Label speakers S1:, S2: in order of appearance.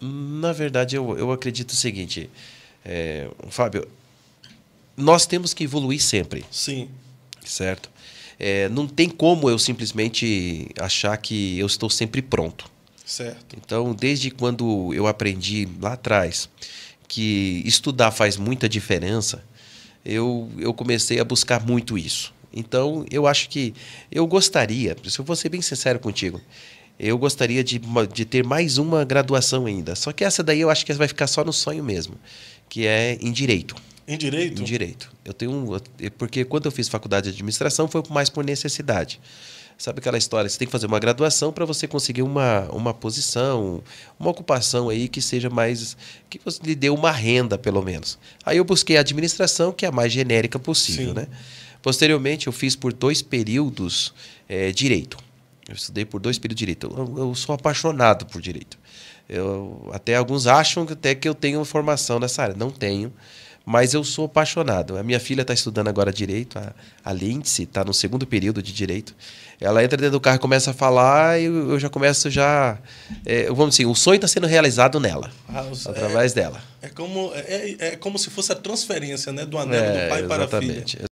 S1: Na verdade, eu, eu acredito o seguinte, é, Fábio, nós temos que evoluir sempre. Sim. Certo? É, não tem como eu simplesmente achar que eu estou sempre pronto. Certo. Então, desde quando eu aprendi lá atrás que estudar faz muita diferença, eu, eu comecei a buscar muito isso. Então, eu acho que eu gostaria, se eu vou ser bem sincero contigo, eu gostaria de, de ter mais uma graduação ainda. Só que essa daí eu acho que vai ficar só no sonho mesmo, que é em direito. Em direito? Em direito. Eu tenho um, porque quando eu fiz faculdade de administração foi mais por necessidade. Sabe aquela história, você tem que fazer uma graduação para você conseguir uma, uma posição, uma ocupação aí que seja mais que você lhe dê uma renda, pelo menos. Aí eu busquei a administração, que é a mais genérica possível, né? Posteriormente, eu fiz por dois períodos é, direito eu estudei por dois períodos de direito. Eu, eu sou apaixonado por direito. Eu, até alguns acham que até que eu tenho formação nessa área. Não tenho, mas eu sou apaixonado. A minha filha está estudando agora direito, a, a Lindsay está no segundo período de direito. Ela entra dentro do carro e começa a falar, e eu, eu já começo já. É, vamos assim, o sonho está sendo realizado nela, ah, através é, dela.
S2: É como, é, é, como se fosse a transferência né, do anel do é, pai para a filha.